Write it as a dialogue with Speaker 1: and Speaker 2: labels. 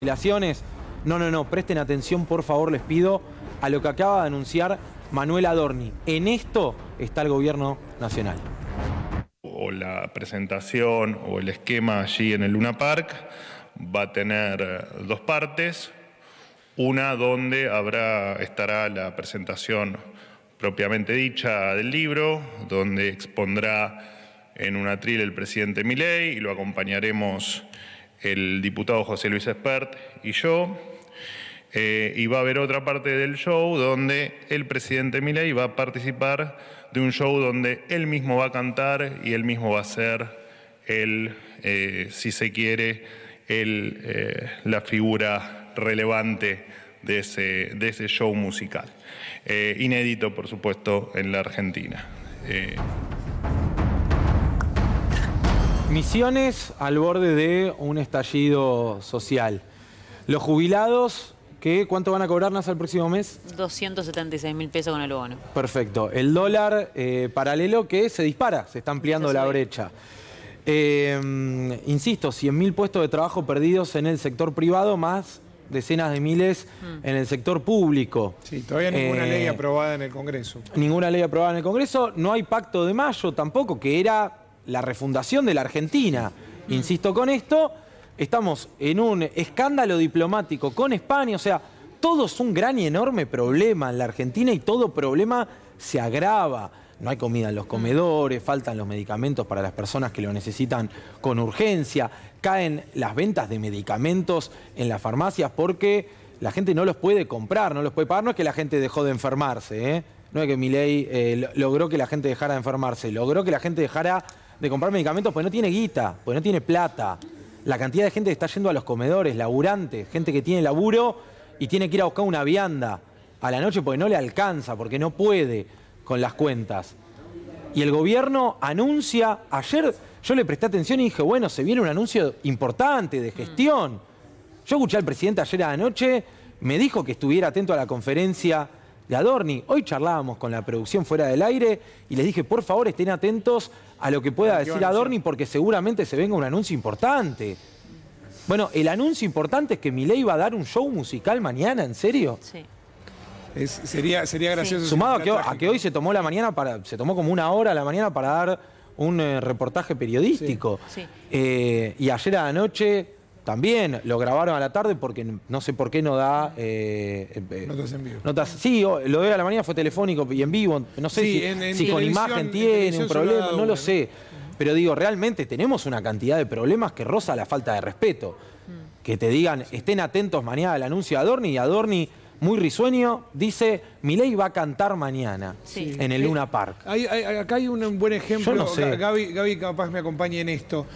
Speaker 1: No, no, no, presten atención, por favor, les pido, a lo que acaba de anunciar Manuel Adorni. En esto está el gobierno nacional.
Speaker 2: O la presentación o el esquema allí en el Luna Park va a tener eh, dos partes. Una donde habrá, estará la presentación propiamente dicha del libro, donde expondrá en un atril el presidente Milei y lo acompañaremos el diputado José Luis Espert y yo. Eh, y va a haber otra parte del show donde el presidente Milei va a participar de un show donde él mismo va a cantar y él mismo va a ser el, eh, si se quiere, el, eh, la figura relevante de ese, de ese show musical. inédito, por supuesto, en la Argentina.
Speaker 1: Misiones al borde de un estallido social. Los jubilados, ¿cuánto van a cobrarnos el próximo mes? 276 mil pesos con el bono. Perfecto. El dólar eh, paralelo que se dispara, se está ampliando la brecha. Eh, insisto, 100 mil puestos de trabajo perdidos en el sector privado, más decenas de miles mm. en el sector público. Sí, todavía ninguna ley eh, aprobada en el Congreso. Ninguna ley aprobada en el Congreso. No hay pacto de mayo tampoco, que era la refundación de la Argentina. Insisto con esto, estamos en un escándalo diplomático con España, o sea, todo es un gran y enorme problema en la Argentina y todo problema se agrava. No hay comida en los comedores, faltan los medicamentos para las personas que lo necesitan con urgencia, caen las ventas de medicamentos en las farmacias porque la gente no los puede comprar, no los puede pagar. No es que la gente dejó de enfermarse, ¿eh? no es que mi eh, ley logró que la gente dejara de enfermarse, logró que la gente dejara de comprar medicamentos pues no tiene guita, pues no tiene plata. La cantidad de gente que está yendo a los comedores, laburantes, gente que tiene laburo y tiene que ir a buscar una vianda a la noche porque no le alcanza, porque no puede con las cuentas. Y el gobierno anuncia, ayer yo le presté atención y dije, bueno, se viene un anuncio importante de gestión. Yo escuché al presidente ayer a la noche, me dijo que estuviera atento a la conferencia Adorni, Hoy charlábamos con la producción fuera del aire y les dije, por favor, estén atentos a lo que pueda ah, decir Adorni porque seguramente se venga un anuncio importante. Bueno, el anuncio importante es que Milei va a dar un show musical mañana, ¿en serio? Sí. sería, sería gracioso. Sumado a que, hoy se tomó la mañana para. se tomó como una hora la mañana para dar un eh, reportaje periodístico. Eh, y ayer a la noche también lo grabaron a la tarde porque no sé por qué no da. Eh, eh, eh notas en vivo. sí, lo de a la mañana fue telefónico y en vivo. No sé si, con imagen tiene un problema, no lo sé. Pero digo, realmente tenemos una cantidad de problemas que roza la falta de respeto. Mm. Que te digan, estén atentos mañana al anuncio de Adorni y Adorni muy risueño, dice, Milei va a cantar mañana en el Luna Park. acá hay un buen ejemplo, Yo no sé. Gaby capaz me acompañe en esto.